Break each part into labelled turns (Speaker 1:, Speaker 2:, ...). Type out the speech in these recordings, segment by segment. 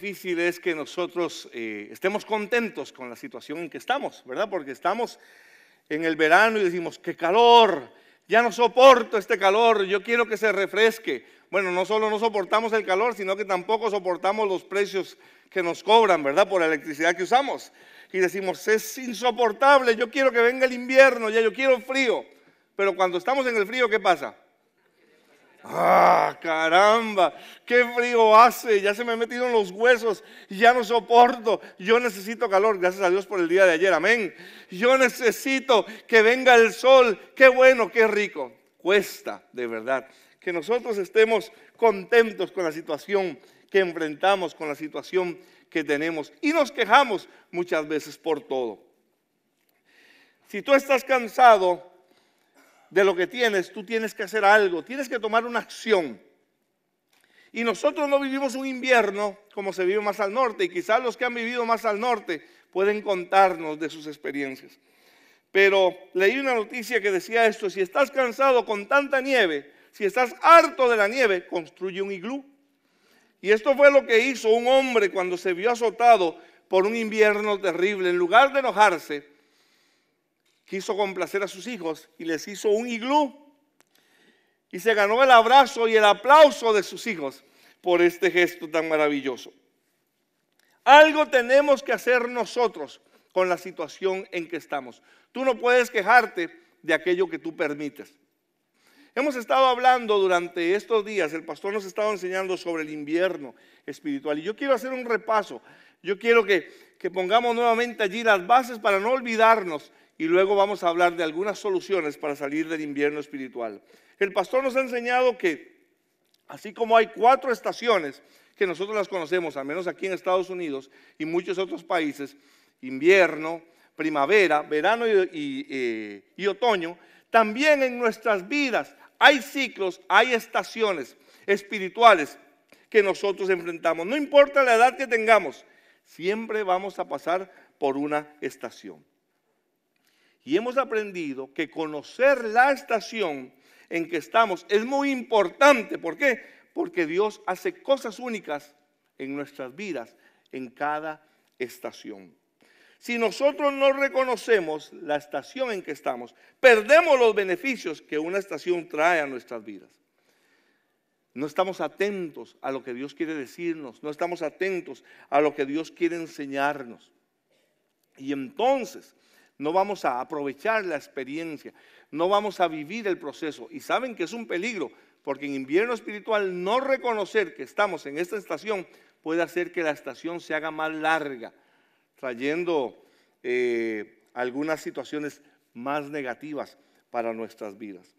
Speaker 1: difícil es que nosotros eh, estemos contentos con la situación en que estamos, ¿verdad? Porque estamos en el verano y decimos, qué calor, ya no soporto este calor, yo quiero que se refresque. Bueno, no solo no soportamos el calor, sino que tampoco soportamos los precios que nos cobran, ¿verdad? Por la electricidad que usamos. Y decimos, es insoportable, yo quiero que venga el invierno, ya yo quiero frío. Pero cuando estamos en el frío, ¿qué pasa? Ah, caramba, qué frío hace, ya se me han metido en los huesos, ya no soporto, yo necesito calor, gracias a Dios por el día de ayer, amén. Yo necesito que venga el sol, qué bueno, qué rico. Cuesta, de verdad, que nosotros estemos contentos con la situación que enfrentamos, con la situación que tenemos y nos quejamos muchas veces por todo. Si tú estás cansado, de lo que tienes, tú tienes que hacer algo, tienes que tomar una acción. Y nosotros no vivimos un invierno como se vive más al norte, y quizás los que han vivido más al norte pueden contarnos de sus experiencias. Pero leí una noticia que decía esto, si estás cansado con tanta nieve, si estás harto de la nieve, construye un iglú. Y esto fue lo que hizo un hombre cuando se vio azotado por un invierno terrible. En lugar de enojarse, quiso complacer a sus hijos y les hizo un iglú. Y se ganó el abrazo y el aplauso de sus hijos por este gesto tan maravilloso. Algo tenemos que hacer nosotros con la situación en que estamos. Tú no puedes quejarte de aquello que tú permites. Hemos estado hablando durante estos días, el pastor nos ha estado enseñando sobre el invierno espiritual y yo quiero hacer un repaso. Yo quiero que, que pongamos nuevamente allí las bases para no olvidarnos y luego vamos a hablar de algunas soluciones para salir del invierno espiritual. El pastor nos ha enseñado que así como hay cuatro estaciones que nosotros las conocemos, al menos aquí en Estados Unidos y muchos otros países, invierno, primavera, verano y, eh, otoño, también en nuestras vidas hay ciclos, hay estaciones espirituales que nosotros enfrentamos. No importa la edad que tengamos, siempre vamos a pasar por una estación y hemos aprendido que conocer la estación en que estamos es muy importante. ¿Por qué? Porque Dios hace cosas únicas en nuestras vidas, en cada estación. Si nosotros no reconocemos la estación en que estamos, perdemos los beneficios que una estación trae a nuestras vidas. No estamos atentos a lo que Dios quiere decirnos, no estamos atentos a lo que Dios quiere enseñarnos. Y entonces no vamos a aprovechar la experiencia, no vamos a vivir el proceso. Y saben que es un peligro, porque en invierno espiritual no reconocer que estamos en esta estación puede hacer que la estación se haga más larga, trayendo eh, algunas situaciones más negativas para nuestras vidas.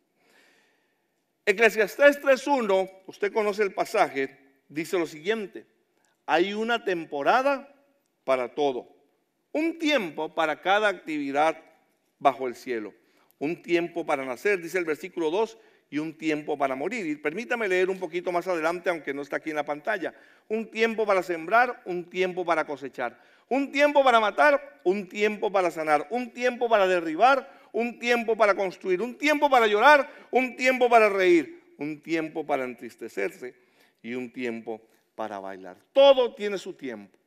Speaker 1: Eclesiastés 3.1, usted conoce el pasaje, dice lo siguiente, hay una temporada para todo un tiempo para cada actividad bajo el cielo. Un tiempo para nacer, dice el versículo 2, y un tiempo para morir. Y permítame leer un poquito más adelante, aunque no está aquí en la pantalla. Un tiempo para sembrar, un tiempo para cosechar. Un tiempo para matar, un tiempo para sanar. Un tiempo para derribar, un tiempo para construir. Un tiempo para llorar, un tiempo para reír. Un tiempo para entristecerse y un tiempo para bailar. Todo tiene su tiempo.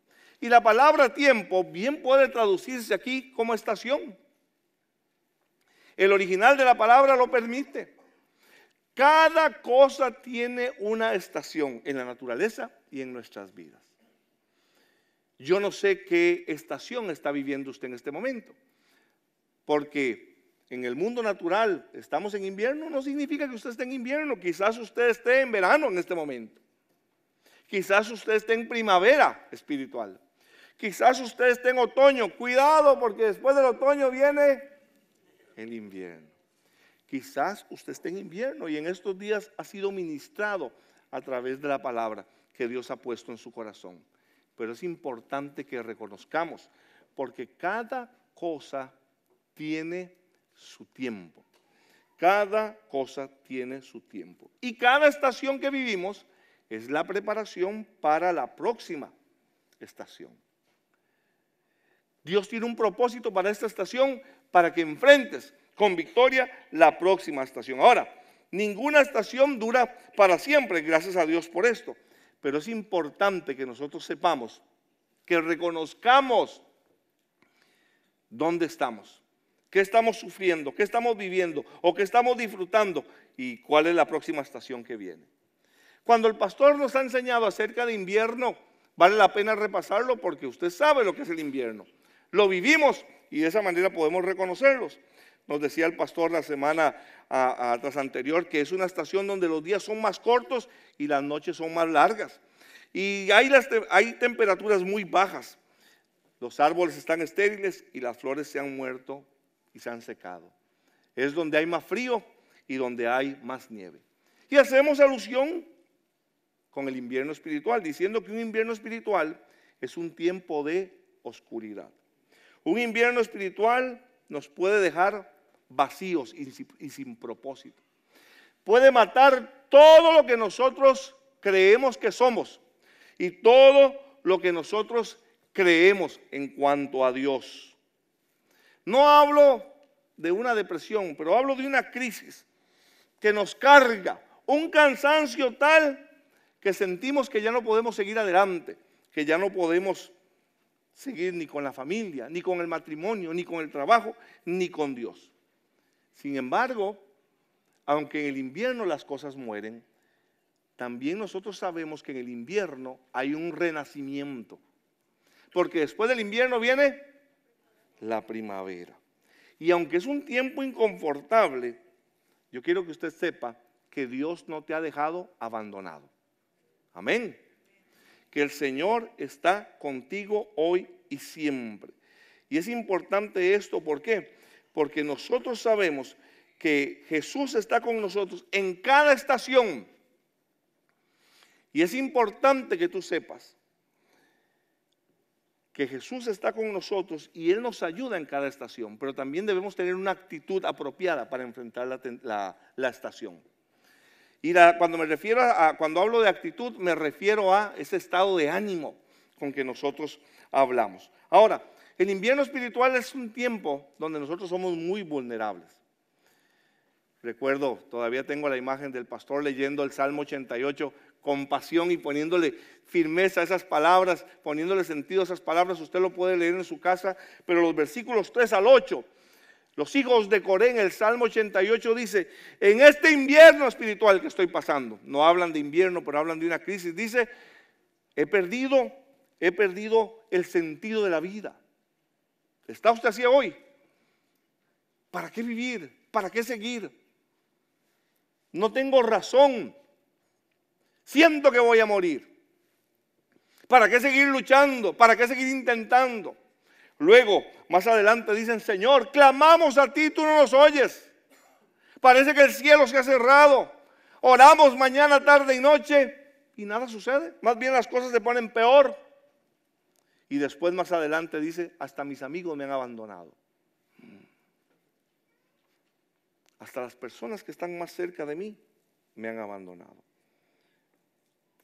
Speaker 1: Y la palabra tiempo bien puede traducirse aquí como estación. El original de la palabra lo permite. Cada cosa tiene una estación en la naturaleza y en nuestras vidas. Yo no sé qué estación está viviendo usted en este momento, porque en el mundo natural estamos en invierno, no significa que usted esté en invierno, quizás usted esté en verano en este momento, quizás usted esté en primavera espiritual. Quizás usted esté en otoño, cuidado porque después del otoño viene el invierno. Quizás usted esté en invierno y en estos días ha sido ministrado a través de la palabra que Dios ha puesto en su corazón. Pero es importante que reconozcamos, porque cada cosa tiene su tiempo. Cada cosa tiene su tiempo. Y cada estación que vivimos es la preparación para la próxima estación. Dios tiene un propósito para esta estación, para que enfrentes con victoria la próxima estación. Ahora, ninguna estación dura para siempre, gracias a Dios por esto. Pero es importante que nosotros sepamos, que reconozcamos dónde estamos, qué estamos sufriendo, qué estamos viviendo o qué estamos disfrutando y cuál es la próxima estación que viene. Cuando el pastor nos ha enseñado acerca de invierno, vale la pena repasarlo porque usted sabe lo que es el invierno lo vivimos y de esa manera podemos reconocerlos. Nos decía el pastor la semana tras anterior que es una estación donde los días son más cortos y las noches son más largas. Y hay temperaturas muy bajas. Los árboles están estériles y las flores se han muerto y se han secado. Es donde hay más frío y donde hay más nieve. Y hacemos alusión con el invierno espiritual, diciendo que un invierno espiritual es un tiempo de oscuridad. Un invierno espiritual nos puede dejar vacíos y sin propósito. Puede matar todo lo que nosotros creemos que somos y todo lo que nosotros creemos en cuanto a Dios. No hablo de una depresión, pero hablo de una crisis que nos carga, un cansancio tal que sentimos que ya no podemos seguir adelante, que ya no podemos seguir ni con la familia, ni con el matrimonio, ni con el trabajo, ni con Dios. Sin embargo, aunque en el invierno las cosas mueren, también nosotros sabemos que en el invierno hay un renacimiento. Porque después del invierno viene la primavera. Y aunque es un tiempo inconfortable, yo quiero que usted sepa que Dios no te ha dejado abandonado. Amén que el Señor está contigo hoy y siempre. Y es importante esto, ¿por qué? Porque nosotros sabemos que Jesús está con nosotros en cada estación. Y es importante que tú sepas que Jesús está con nosotros y Él nos ayuda en cada estación, pero también debemos tener una actitud apropiada para enfrentar la, estación. Y cuando me refiero a, cuando hablo de actitud, me refiero a ese estado de ánimo con que nosotros hablamos. Ahora, el invierno espiritual es un tiempo donde nosotros somos muy vulnerables. Recuerdo, todavía tengo la imagen del pastor leyendo el Salmo 88 con pasión y poniéndole firmeza a esas palabras, poniéndole sentido a esas palabras. Usted lo puede leer en su casa, pero los versículos 3 al 8 los hijos de Coré en el Salmo 88 dice, en este invierno espiritual que estoy pasando, no hablan de invierno, pero hablan de una crisis, dice, he perdido, he perdido el sentido de la vida. ¿Está usted así hoy? ¿Para qué vivir? ¿Para qué seguir? No tengo razón. Siento que voy a morir. ¿Para qué seguir luchando? ¿Para qué seguir intentando? Luego, más adelante dicen, Señor, clamamos a ti, tú no nos oyes. Parece que el cielo se ha cerrado. Oramos mañana, tarde y noche y nada sucede. Más bien las cosas se ponen peor. Y después más adelante dice, hasta mis amigos me han abandonado. Mm. Hasta las personas que están más cerca de mí me han abandonado.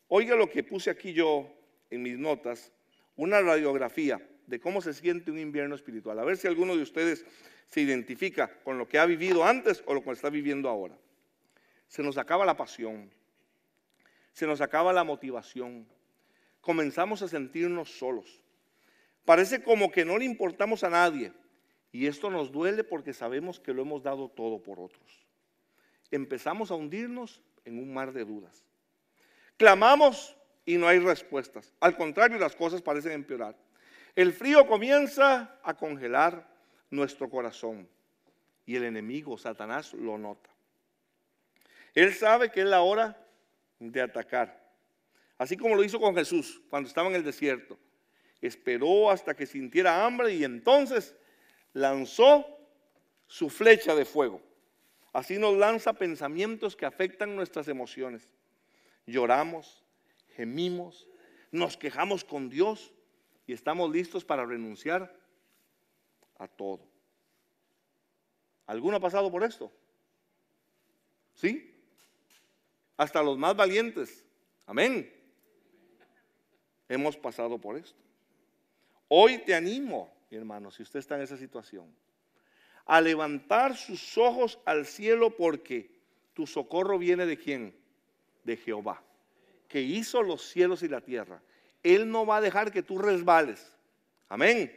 Speaker 1: Oiga lo que puse aquí yo en mis notas, una radiografía de cómo se siente un invierno espiritual. A ver si alguno de ustedes se identifica con lo que ha vivido antes o lo que está viviendo ahora. Se nos acaba la pasión, se nos acaba la motivación, comenzamos a sentirnos solos. Parece como que no le importamos a nadie y esto nos duele porque sabemos que lo hemos dado todo por otros. Empezamos a hundirnos en un mar de dudas. Clamamos y no hay respuestas. Al contrario, las cosas parecen empeorar. El frío comienza a congelar nuestro corazón y el enemigo, Satanás, lo nota. Él sabe que es la hora de atacar, así como lo hizo con Jesús cuando estaba en el desierto. Esperó hasta que sintiera hambre y entonces lanzó su flecha de fuego. Así nos lanza pensamientos que afectan nuestras emociones. Lloramos, gemimos, nos quejamos con Dios y estamos listos para renunciar a todo. ¿Alguno ha pasado por esto? ¿Sí? Hasta los más valientes. Amén. Hemos pasado por esto. Hoy te animo, mi hermano, si usted está en esa situación, a levantar sus ojos al cielo porque tu socorro viene de quién? De Jehová, que hizo los cielos y la tierra. Él no va a dejar que tú resbales. Amén.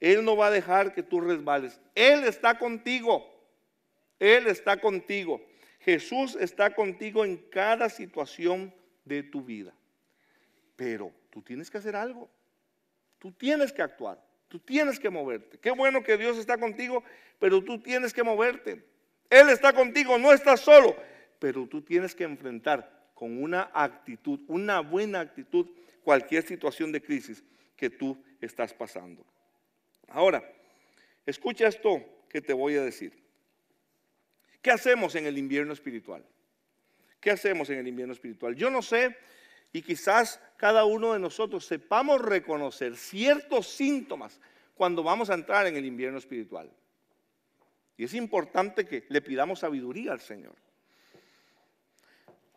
Speaker 1: Él no va a dejar que tú resbales. Él está contigo. Él está contigo. Jesús está contigo en cada situación de tu vida. Pero tú tienes que hacer algo. Tú tienes que actuar. Tú tienes que moverte. Qué bueno que Dios está contigo, pero tú tienes que moverte. Él está contigo, no estás solo, pero tú tienes que enfrentar con una actitud, una buena actitud, cualquier situación de crisis que tú estás pasando. Ahora, escucha esto que te voy a decir. ¿Qué hacemos en el invierno espiritual? ¿Qué hacemos en el invierno espiritual? Yo no sé, y quizás cada uno de nosotros sepamos reconocer ciertos síntomas cuando vamos a entrar en el invierno espiritual. Y es importante que le pidamos sabiduría al Señor.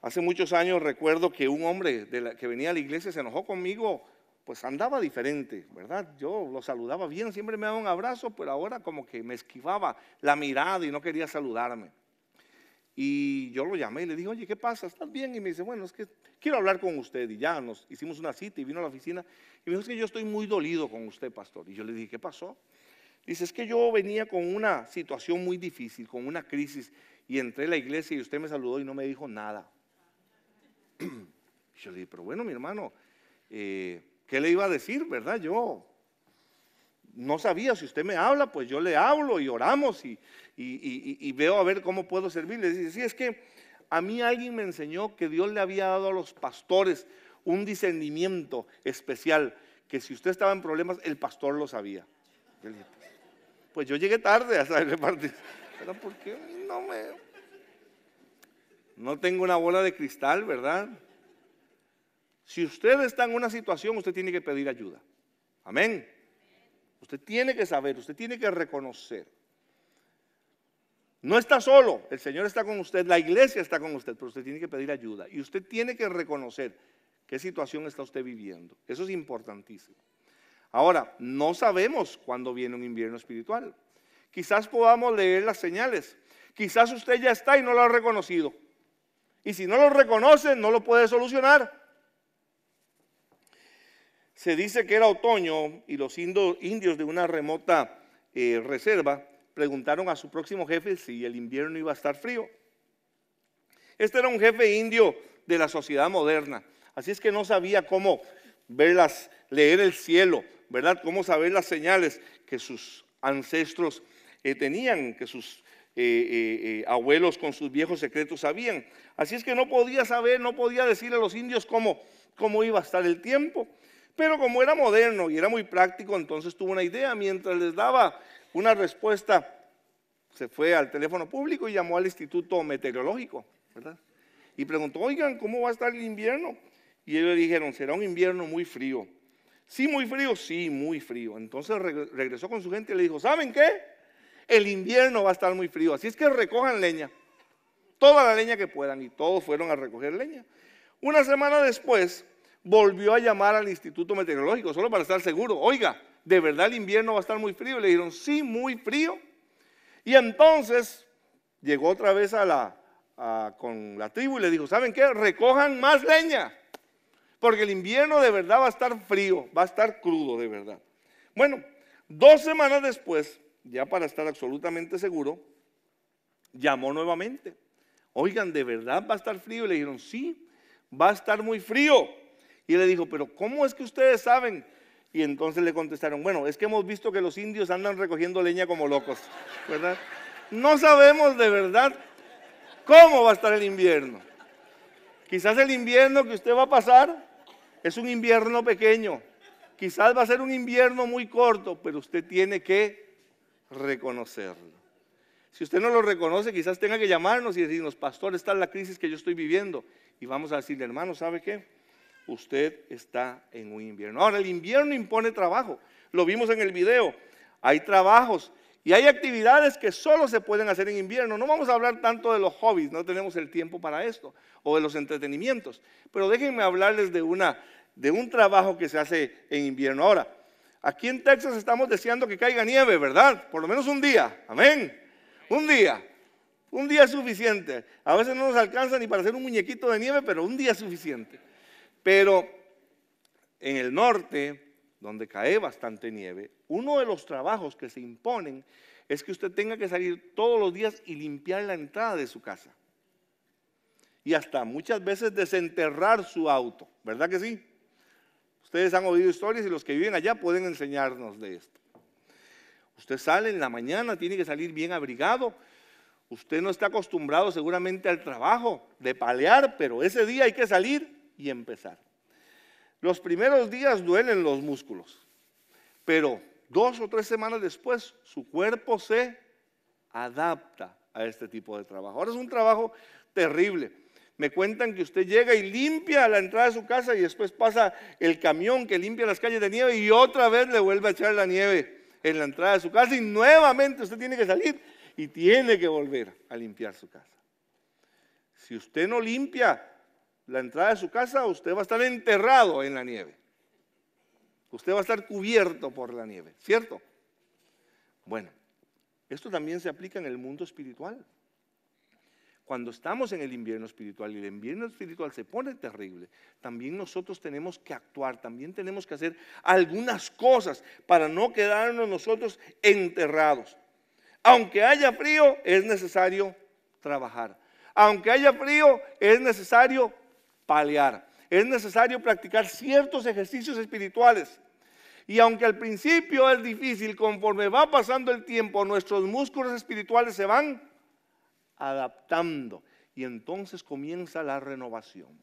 Speaker 1: Hace muchos años recuerdo que un hombre que venía a la iglesia se enojó conmigo, pues andaba diferente, ¿verdad? Yo lo saludaba bien, siempre me daba un abrazo, pero ahora como que me esquivaba la mirada y no quería saludarme. Y yo lo llamé y le dije, oye, ¿qué pasa? ¿Estás bien? Y me dice, bueno, es que quiero hablar con usted. Y ya nos hicimos una cita y vino a la oficina. Y me dijo, es que yo estoy muy dolido con usted, pastor. Y yo le dije, ¿qué pasó? Dice, es que yo venía con una situación muy difícil, con una crisis. Y entré a la iglesia y usted me saludó y no me dijo nada. Yo le dije, pero bueno, mi hermano, eh, ¿qué le iba a decir, verdad? Yo no sabía, si usted me habla, pues yo le hablo y oramos y, veo a ver cómo puedo servirle. Dice, sí, es que a mí alguien me enseñó que Dios le había dado a los pastores un discernimiento especial, que si usted estaba en problemas, el pastor lo sabía. pues yo llegué tarde a saber Pero ¿por qué no me... No tengo una bola de cristal, ¿verdad? Si usted está en una situación, usted tiene que pedir ayuda. Amén. Usted tiene que saber, usted tiene que reconocer. No está solo, el Señor está con usted, la iglesia está con usted, pero usted tiene que pedir ayuda y usted tiene que reconocer qué situación está usted viviendo. Eso es importantísimo. Ahora, no sabemos cuándo viene un invierno espiritual. Quizás podamos leer las señales. Quizás usted ya está y no lo ha reconocido. Y si no lo reconoce, no lo puede solucionar. Se dice que era otoño y los indios de una remota eh, reserva preguntaron a su próximo jefe si el invierno iba a estar frío. Este era un jefe indio de la sociedad moderna, así es que no sabía cómo verlas, leer el cielo, ¿verdad? Cómo saber las señales que sus ancestros eh, tenían, que sus eh, abuelos con sus viejos secretos sabían. Así es que no podía saber, no podía decirle a los indios cómo iba a estar el tiempo. Pero como era moderno y era muy práctico, entonces tuvo una idea. Mientras les daba una respuesta, se fue al teléfono público y llamó al Instituto Meteorológico, ¿verdad? Y preguntó, oigan, ¿cómo va a estar el invierno? Y ellos dijeron, será un invierno muy frío. Sí, muy frío, sí, muy frío. Entonces regresó con su gente y le dijo, ¿saben qué? El invierno va a estar muy frío, así es que recojan leña, toda la leña que puedan. Y todos fueron a recoger leña. Una semana después, volvió a llamar al Instituto Meteorológico, solo para estar seguro. Oiga, ¿de verdad el invierno va a estar muy frío? Le dijeron, sí, muy frío. Y entonces llegó otra vez a la, con la tribu y le dijo, ¿saben qué? Recojan más leña, porque el invierno de verdad va a estar frío, va a estar crudo de verdad. Bueno, dos semanas después, ya para estar absolutamente seguro, llamó nuevamente. Oigan, ¿de verdad va a estar frío? Y le dijeron, sí, va a estar muy frío. Y él le dijo, pero ¿cómo es que ustedes saben? Y entonces le contestaron, bueno, es que hemos visto que los indios andan recogiendo leña como locos, ¿verdad? No sabemos de verdad cómo va a estar el invierno. Quizás el invierno que usted va a pasar es un invierno pequeño, quizás va a ser un invierno muy corto, pero usted tiene que reconocerlo. Si usted no lo reconoce, quizás tenga que llamarnos y decirnos, pastor, está la crisis que yo estoy viviendo. Y vamos a decirle, hermano, ¿sabe qué? usted está en un invierno. Ahora, el invierno impone trabajo. Lo vimos en el video. Hay trabajos y hay actividades que solo se pueden hacer en invierno. No vamos a hablar tanto de los hobbies, no tenemos el tiempo para esto, o de los entretenimientos. Pero déjenme hablarles de, una, de un trabajo que se hace en invierno. Ahora, aquí en Texas estamos deseando que caiga nieve, ¿verdad? Por lo menos un día. Amén. Un día. Un día es suficiente. A veces no nos alcanza ni para hacer un muñequito de nieve, pero un día es suficiente. Pero en el norte, donde cae bastante nieve, uno de los trabajos que se imponen es que usted tenga que salir todos los días y limpiar la entrada de su casa. Y hasta muchas veces desenterrar su auto, ¿verdad que sí? Ustedes han oído historias y los que viven allá pueden enseñarnos de esto. Usted sale en la mañana, tiene que salir bien abrigado. Usted no está acostumbrado seguramente al trabajo de palear, pero ese día hay que salir y empezar. Los primeros días duelen los músculos, pero dos o tres semanas después su cuerpo se adapta a este tipo de trabajo. Ahora es un trabajo terrible. Me cuentan que usted llega y limpia la entrada de su casa y después pasa el camión que limpia las calles de nieve y otra vez le vuelve a echar la nieve en la entrada de su casa y nuevamente usted tiene que salir y tiene que volver a limpiar su casa. Si usted no limpia la entrada de su casa, usted va a estar enterrado en la nieve. Usted va a estar cubierto por la nieve, ¿cierto? Bueno, esto también se aplica en el mundo espiritual. Cuando estamos en el invierno espiritual y el invierno espiritual se pone terrible, también nosotros tenemos que actuar, también tenemos que hacer algunas cosas para no quedarnos nosotros enterrados. Aunque haya frío, es necesario trabajar. Aunque haya frío, es necesario Palear, Es necesario practicar ciertos ejercicios espirituales. Y aunque al principio es difícil, conforme va pasando el tiempo, nuestros músculos espirituales se van adaptando. Y entonces comienza la renovación.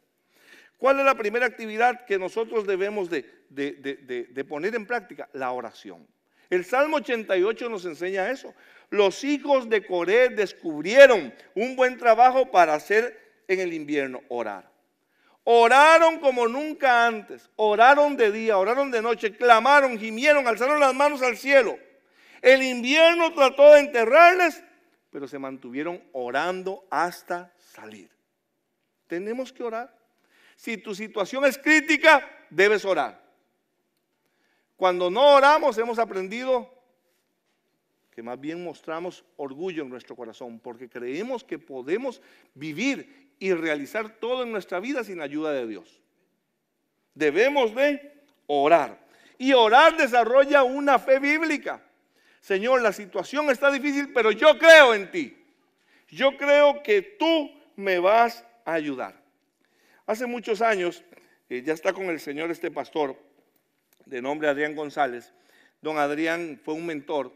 Speaker 1: ¿Cuál es la primera actividad que nosotros debemos de, de poner en práctica? La oración. El Salmo 88 nos enseña eso. Los hijos de Coré descubrieron un buen trabajo para hacer en el invierno, orar. Oraron como nunca antes, oraron de día, oraron de noche, clamaron, gimieron, alzaron las manos al cielo. El invierno trató de enterrarles, pero se mantuvieron orando hasta salir. Tenemos que orar. Si tu situación es crítica, debes orar. Cuando no oramos, hemos aprendido que más bien mostramos orgullo en nuestro corazón, porque creemos que podemos vivir y realizar todo en nuestra vida sin ayuda de Dios. Debemos de orar. Y orar desarrolla una fe bíblica. Señor, la situación está difícil, pero yo creo en ti. Yo creo que tú me vas a ayudar. Hace muchos años, eh, ya está con el Señor este pastor, de nombre Adrián González. Don Adrián fue un mentor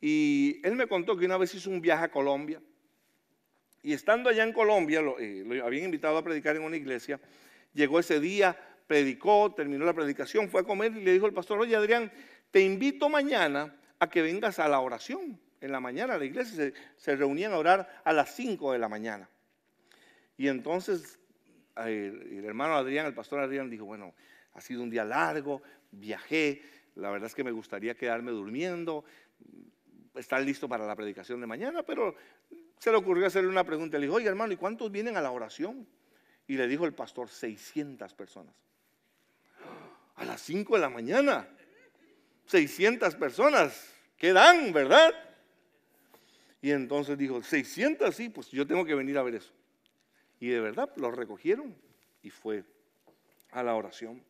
Speaker 1: y él me contó que una vez hizo un viaje a Colombia y estando allá en Colombia, eh, lo, habían invitado a predicar en una iglesia, llegó ese día, predicó, terminó la predicación, fue a comer y le dijo el pastor, oye Adrián, te invito mañana a que vengas a la oración. En la mañana la iglesia se, reunían a orar a las 5 de la mañana. Y entonces el, eh, el hermano Adrián, el pastor Adrián dijo, bueno, ha sido un día largo, viajé, la verdad es que me gustaría quedarme durmiendo, estar listo para la predicación de mañana, pero se le ocurrió hacerle una pregunta. Le dijo, oye hermano, ¿y cuántos vienen a la oración? Y le dijo el pastor, 600 personas. A las 5 de la mañana, 600 personas. ¿Qué dan, verdad? Y entonces dijo, 600, sí, pues yo tengo que venir a ver eso. Y de verdad, los recogieron y fue a la oración.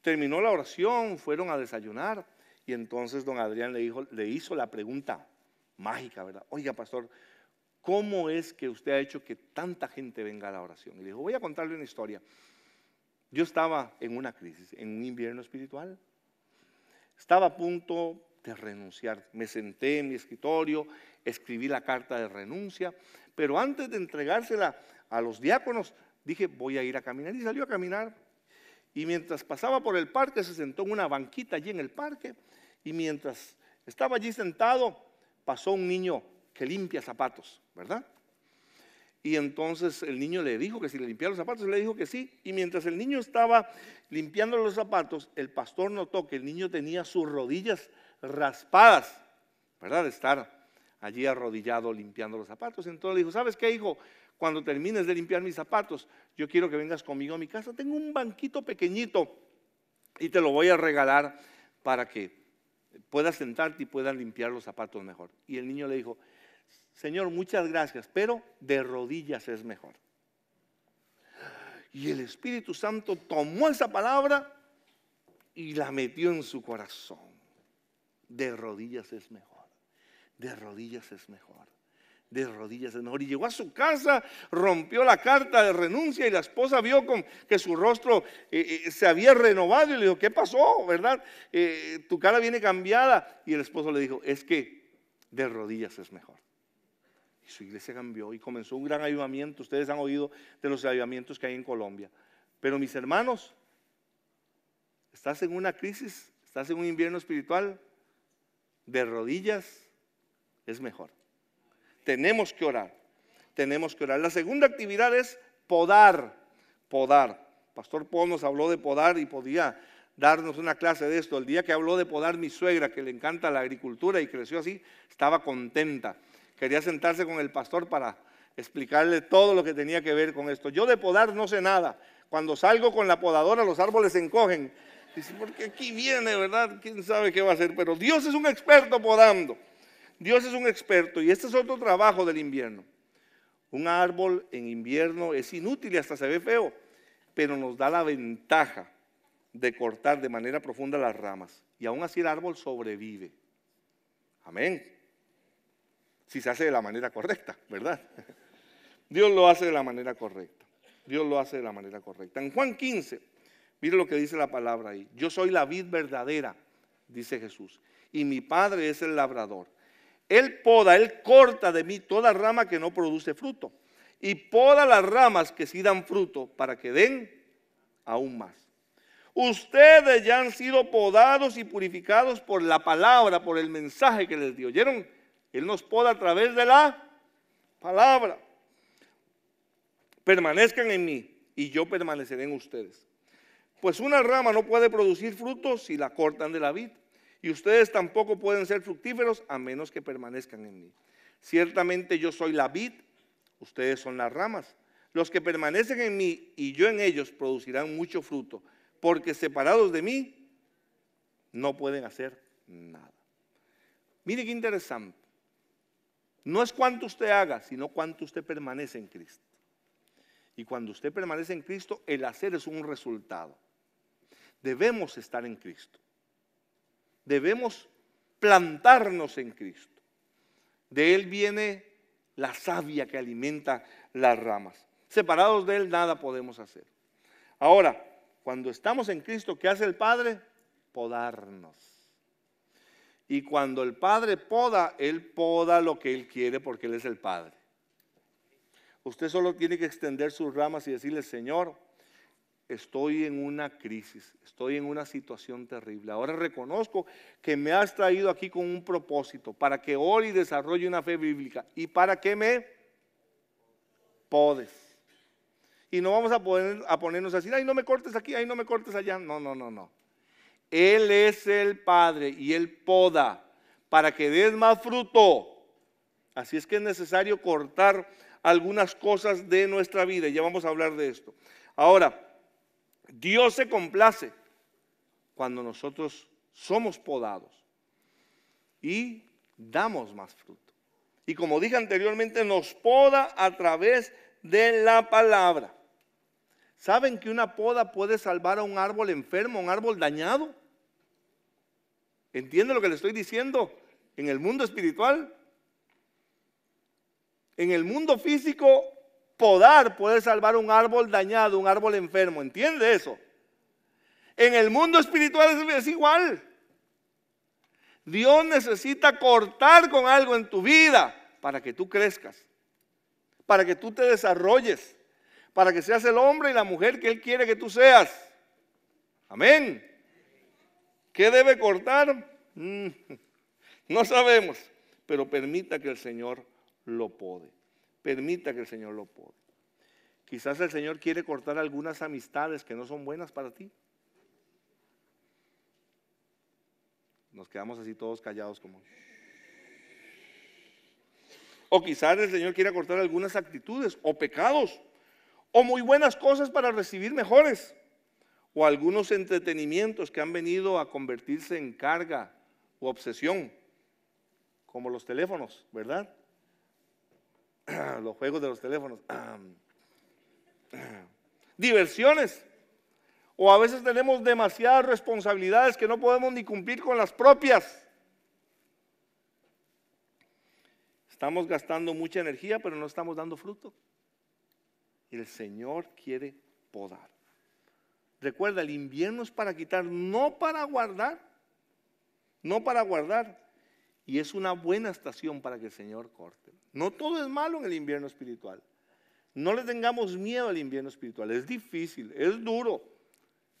Speaker 1: Terminó la oración, fueron a desayunar y entonces don Adrián le, dijo, le hizo la pregunta mágica, ¿verdad? Oiga, pastor, ¿cómo es que usted ha hecho que tanta gente venga a la oración? Y le dijo, voy a contarle una historia. Yo estaba en una crisis, en un invierno espiritual. Estaba a punto de renunciar. Me senté en mi escritorio, escribí la carta de renuncia, pero antes de entregársela a los diáconos, dije, voy a ir a caminar. Y salió a caminar. Y mientras pasaba por el parque, se sentó en una banquita allí en el parque. Y mientras estaba allí sentado, pasó un niño que limpia zapatos. ¿verdad? Y entonces el niño le dijo que si le limpiaba los zapatos, le dijo que sí. Y mientras el niño estaba limpiando los zapatos, el pastor notó que el niño tenía sus rodillas raspadas, ¿verdad? De estar allí arrodillado limpiando los zapatos. Entonces le dijo, ¿sabes qué, hijo? Cuando termines de limpiar mis zapatos, yo quiero que vengas conmigo a mi casa. Tengo un banquito pequeñito y te lo voy a regalar para que puedas sentarte y puedas limpiar los zapatos mejor. Y el niño le dijo, Señor, muchas gracias, pero de rodillas es mejor. Y el Espíritu Santo tomó esa palabra y la metió en su corazón. De rodillas es mejor. De rodillas es mejor. De rodillas es mejor. Y llegó a su casa, rompió la carta de renuncia y la esposa vio que su rostro eh, eh, se había renovado y le dijo, ¿qué pasó? ¿Verdad? Eh, tu cara viene cambiada. Y el esposo le dijo, es que de rodillas es mejor. Y su iglesia cambió y comenzó un gran avivamiento. Ustedes han oído de los avivamientos que hay en Colombia. Pero mis hermanos, estás en una crisis, estás en un invierno espiritual, de rodillas es mejor. Tenemos que orar, tenemos que orar. La segunda actividad es podar, podar. Pastor Paul nos habló de podar y podía darnos una clase de esto. El día que habló de podar mi suegra, que le encanta la agricultura y creció así, estaba contenta quería sentarse con el pastor para explicarle todo lo que tenía que ver con esto. Yo de podar no sé nada. Cuando salgo con la podadora los árboles se encogen. Dice, porque aquí viene, ¿verdad? ¿Quién sabe qué va a hacer? Pero Dios es un experto podando. Dios es un experto y este es otro trabajo del invierno. Un árbol en invierno es inútil y hasta se ve feo, pero nos da la ventaja de cortar de manera profunda las ramas. Y aún así el árbol sobrevive. Amén si se hace de la manera correcta, ¿verdad? Dios lo hace de la manera correcta. Dios lo hace de la manera correcta. En Juan 15, mire lo que dice la palabra ahí. Yo soy la vid verdadera, dice Jesús, y mi Padre es el labrador. Él poda, él corta de mí toda rama que no produce fruto, y poda las ramas que sí dan fruto para que den aún más. Ustedes ya han sido podados y purificados por la palabra, por el mensaje que les dio. ¿Oyeron? Él nos poda a través de la palabra. Permanezcan en mí y yo permaneceré en ustedes. Pues una rama no puede producir frutos si la cortan de la vid. Y ustedes tampoco pueden ser fructíferos a menos que permanezcan en mí. Ciertamente yo soy la vid, ustedes son las ramas. Los que permanecen en mí y yo en ellos producirán mucho fruto, porque separados de mí no pueden hacer nada. Miren qué interesante. No es cuánto usted haga, sino cuánto usted permanece en Cristo. Y cuando usted permanece en Cristo, el hacer es un resultado. Debemos estar en Cristo. Debemos plantarnos en Cristo. De Él viene la savia que alimenta las ramas. Separados de Él nada podemos hacer. Ahora, cuando estamos en Cristo, ¿qué hace el Padre? Podarnos. Y cuando el Padre poda, Él poda lo que Él quiere porque Él es el Padre. Usted solo tiene que extender sus ramas y decirle, Señor, estoy en una crisis, estoy en una situación terrible. Ahora reconozco que me has traído aquí con un propósito, para que ore y desarrolle una fe bíblica y para que me podes. Y no vamos a, a ponernos así, ay, no me cortes aquí, ay, no me cortes allá. No, no, no, no. Él es el Padre y Él poda para que des más fruto. Así es que es necesario cortar algunas cosas de nuestra vida. Ya vamos a hablar de esto. Ahora, Dios se complace cuando nosotros somos podados y damos más fruto. Y como dije anteriormente, nos poda a través de la palabra. ¿Saben que una poda puede salvar a un árbol enfermo, a un árbol dañado? ¿Entiende lo que le estoy diciendo? En el mundo espiritual, en el mundo físico, podar puede salvar un árbol dañado, un árbol enfermo. ¿Entiende eso? En el mundo espiritual es, igual. Dios necesita cortar con algo en tu vida para que tú crezcas, para que tú te desarrolles, para que seas el hombre y la mujer que Él quiere que tú seas. Amén. ¿Qué debe cortar? Mm, no sabemos, pero permita que el Señor lo pode. Permita que el Señor lo pode. Quizás el Señor quiere cortar algunas amistades que no son buenas para ti. Nos quedamos así todos callados como... O quizás el Señor quiera cortar algunas actitudes o pecados o muy buenas cosas para recibir mejores, o algunos entretenimientos que han venido a convertirse en carga o obsesión, como los teléfonos, ¿verdad? Los juegos de los teléfonos. Diversiones. O a veces tenemos demasiadas responsabilidades que no podemos ni cumplir con las propias. Estamos gastando mucha energía, pero no estamos dando fruto el Señor quiere podar. Recuerda, el invierno es para quitar, no para guardar, no para guardar. Y es una buena estación para que el Señor corte. No todo es malo en el invierno espiritual. No le tengamos miedo al invierno espiritual. Es difícil, es duro,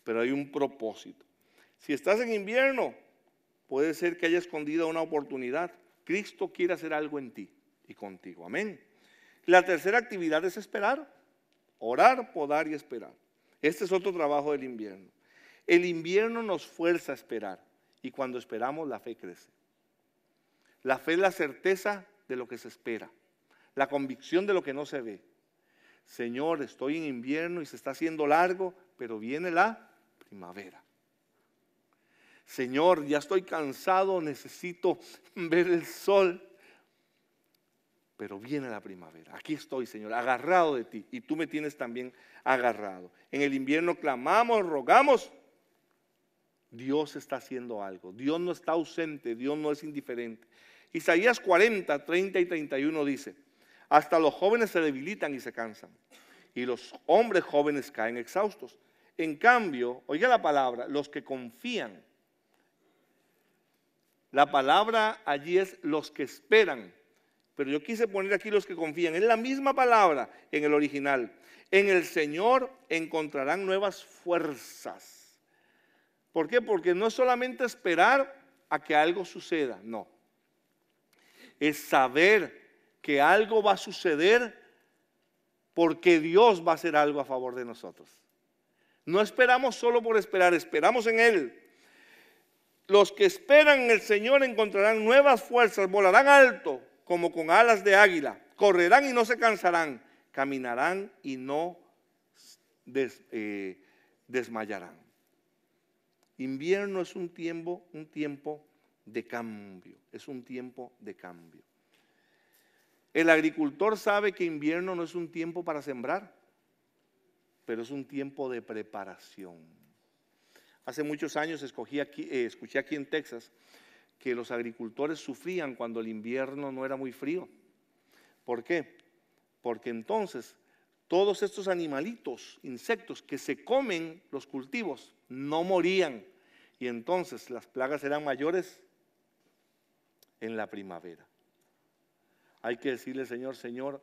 Speaker 1: pero hay un propósito. Si estás en invierno, puede ser que haya escondido una oportunidad. Cristo quiere hacer algo en ti y contigo. Amén. La tercera actividad es esperar. Orar, podar y esperar. Este es otro trabajo del invierno. El invierno nos fuerza a esperar y cuando esperamos la fe crece. La fe es la certeza de lo que se espera, la convicción de lo que no se ve. Señor, estoy en invierno y se está haciendo largo, pero viene la primavera. Señor, ya estoy cansado, necesito ver el sol pero viene la primavera. Aquí estoy, Señor, agarrado de ti y tú me tienes también agarrado. En el invierno clamamos, rogamos. Dios está haciendo algo. Dios no está ausente, Dios no es indiferente. Isaías 40, 30 y 31 dice, hasta los jóvenes se debilitan y se cansan, y los hombres jóvenes caen exhaustos. En cambio, oiga la palabra, los que confían, la palabra allí es los que esperan pero yo quise poner aquí los que confían. Es la misma palabra en el original. En el Señor encontrarán nuevas fuerzas. ¿Por qué? Porque no es solamente esperar a que algo suceda, no. Es saber que algo va a suceder porque Dios va a hacer algo a favor de nosotros. No esperamos solo por esperar, esperamos en Él. Los que esperan en el Señor encontrarán nuevas fuerzas, volarán alto, como con alas de águila, correrán y no se cansarán, caminarán y no eh, desmayarán. Invierno es un tiempo, un tiempo de cambio, es un tiempo de cambio. El agricultor sabe que invierno no es un tiempo para sembrar, pero es un tiempo de preparación. Hace muchos años escogí aquí, eh, escuché aquí en Texas que los agricultores sufrían cuando el invierno no era muy frío. ¿Por qué? Porque entonces todos estos animalitos, insectos que se comen los cultivos, no morían. Y entonces las plagas eran mayores en la primavera. Hay que decirle, Señor, Señor,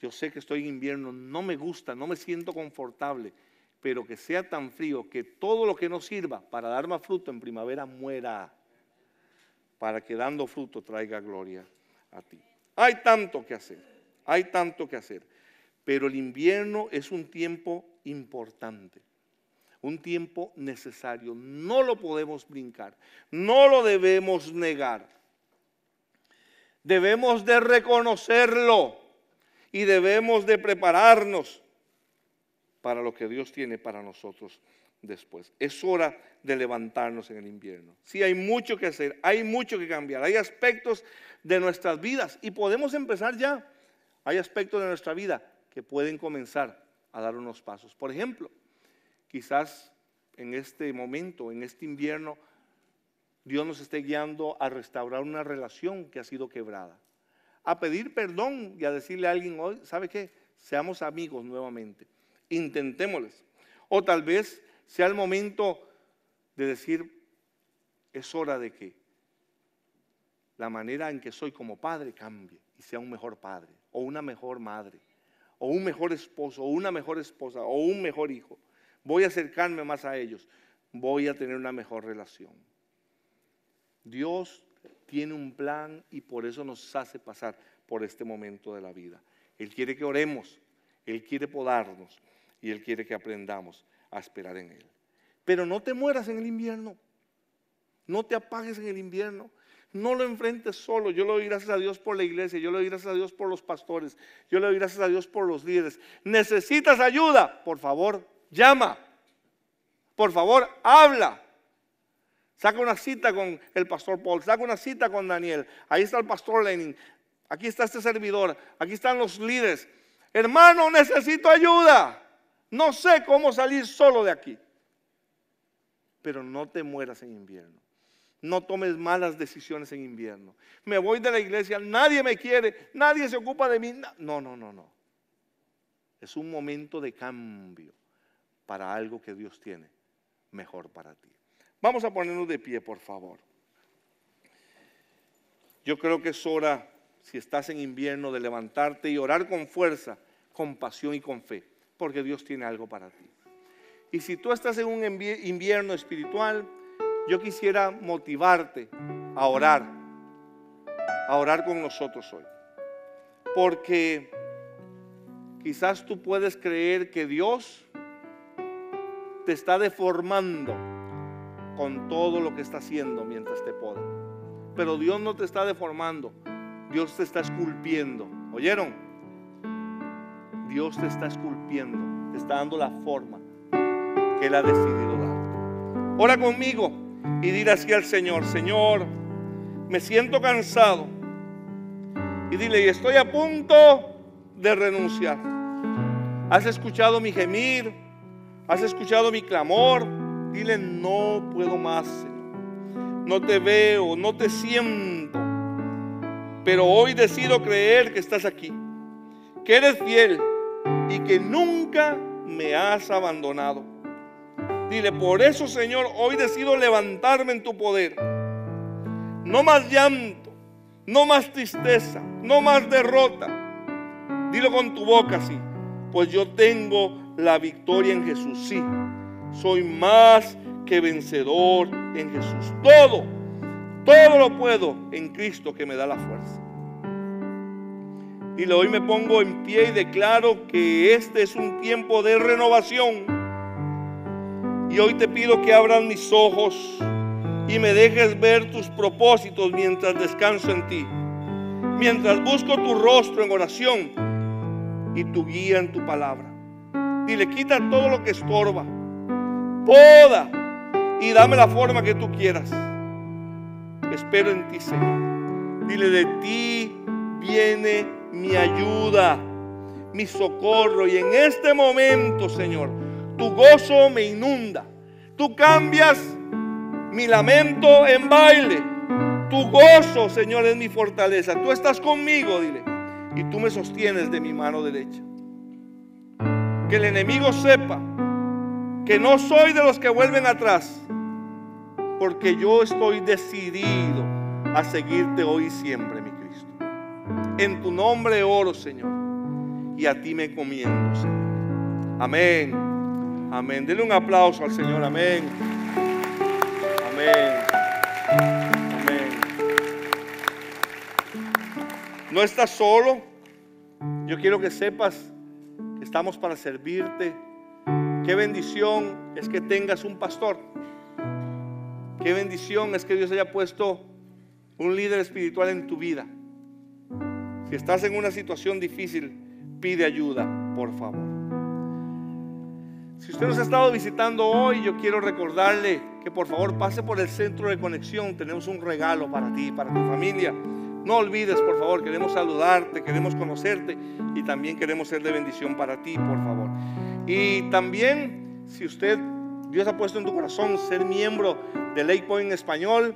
Speaker 1: yo sé que estoy en invierno, no me gusta, no me siento confortable, pero que sea tan frío que todo lo que no sirva para dar más fruto en primavera muera para que dando fruto traiga gloria a ti. Hay tanto que hacer, hay tanto que hacer, pero el invierno es un tiempo importante, un tiempo necesario, no lo podemos brincar, no lo debemos negar. Debemos de reconocerlo y debemos de prepararnos para lo que Dios tiene para nosotros después. Es hora de levantarnos en el invierno. si hay mucho que hacer, hay mucho que cambiar, hay aspectos de nuestras vidas y podemos empezar ya. Hay aspectos de nuestra vida que pueden comenzar a dar unos pasos. Por ejemplo, quizás en este momento, en este invierno, Dios nos esté guiando a restaurar una relación que ha sido quebrada, a pedir perdón y a decirle a alguien hoy, ¿sabe qué? Seamos amigos nuevamente, intentémosles. O tal vez sea el momento de decir, es hora de que la manera en que soy como padre cambie y sea un mejor padre, o una mejor madre, o un mejor esposo, o una mejor esposa, o un mejor hijo. Voy a acercarme más a ellos, voy a tener una mejor relación. Dios tiene un plan y por eso nos hace pasar por este momento de la vida. Él quiere que oremos, Él quiere podarnos y Él quiere que aprendamos a esperar en Él. Pero no te mueras en el invierno. No te apagues en el invierno. No lo enfrentes solo. Yo le doy gracias a Dios por la iglesia. Yo le doy gracias a Dios por los pastores. Yo le doy gracias a Dios por los líderes. Necesitas ayuda. Por favor, llama. Por favor, habla. Saca una cita con el pastor Paul. Saca una cita con Daniel. Ahí está el pastor Lenin. Aquí está este servidor. Aquí están los líderes. Hermano, necesito ayuda. No sé cómo salir solo de aquí. Pero no te mueras en invierno. No tomes malas decisiones en invierno. Me voy de la iglesia, nadie me quiere, nadie se ocupa de mí. No, no, no, no. Es un momento de cambio para algo que Dios tiene mejor para ti. Vamos a ponernos de pie, por favor. Yo creo que es hora, si estás en invierno, de levantarte y orar con fuerza, con pasión y con fe porque Dios tiene algo para ti. Y si tú estás en un invierno espiritual, yo quisiera motivarte a orar, a orar con nosotros hoy. Porque quizás tú puedes creer que Dios te está deformando con todo lo que está haciendo mientras te poda. Pero Dios no te está deformando, Dios te está esculpiendo. ¿Oyeron? Dios te está esculpiendo está dando la forma que Él ha decidido dar. Ora conmigo y dile así al Señor, Señor, me siento cansado. Y dile, estoy a punto de renunciar. Has escuchado mi gemir, has escuchado mi clamor. Dile, no puedo más, Señor. No te veo, no te siento. Pero hoy decido creer que estás aquí, que eres fiel y que nunca me has abandonado. Dile, por eso Señor, hoy decido levantarme en tu poder. No más llanto, no más tristeza, no más derrota. Dilo con tu boca sí. pues yo tengo la victoria en Jesús. Sí, soy más que vencedor en Jesús. Todo, todo lo puedo en Cristo que me da la fuerza. Dile, hoy me pongo en pie y declaro que este es un tiempo de renovación. Y hoy te pido que abras mis ojos y me dejes ver tus propósitos mientras descanso en ti. Mientras busco tu rostro en oración y tu guía en tu palabra. Dile, quita todo lo que estorba. Poda y dame la forma que tú quieras. Espero en ti, Señor. Dile, de ti viene mi ayuda, mi socorro. Y en este momento, Señor, tu gozo me inunda. Tú cambias mi lamento en baile. Tu gozo, Señor, es mi fortaleza. Tú estás conmigo, dile. Y tú me sostienes de mi mano derecha. Que el enemigo sepa que no soy de los que vuelven atrás. Porque yo estoy decidido a seguirte hoy y siempre, mi en tu nombre oro, Señor. Y a ti me comiendo, Señor. Amén. Amén. Denle un aplauso al Señor. Amén. Amén. Amén. No estás solo. Yo quiero que sepas que estamos para servirte. Qué bendición es que tengas un pastor. Qué bendición es que Dios haya puesto un líder espiritual en tu vida. Si estás en una situación difícil, pide ayuda, por favor. Si usted nos ha estado visitando hoy, yo quiero recordarle que por favor pase por el centro de conexión. Tenemos un regalo para ti, para tu familia. No olvides, por favor, queremos saludarte, queremos conocerte y también queremos ser de bendición para ti, por favor. Y también, si usted, Dios ha puesto en tu corazón ser miembro de Lake Point en Español,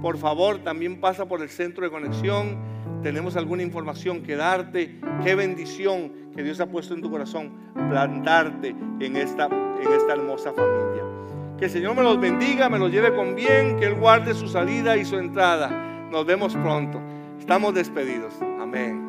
Speaker 1: por favor, también pasa por el centro de conexión. Tenemos alguna información que darte. Qué bendición que Dios ha puesto en tu corazón plantarte en esta, en esta hermosa familia. Que el Señor me los bendiga, me los lleve con bien, que Él guarde su salida y su entrada. Nos vemos pronto. Estamos despedidos. Amén.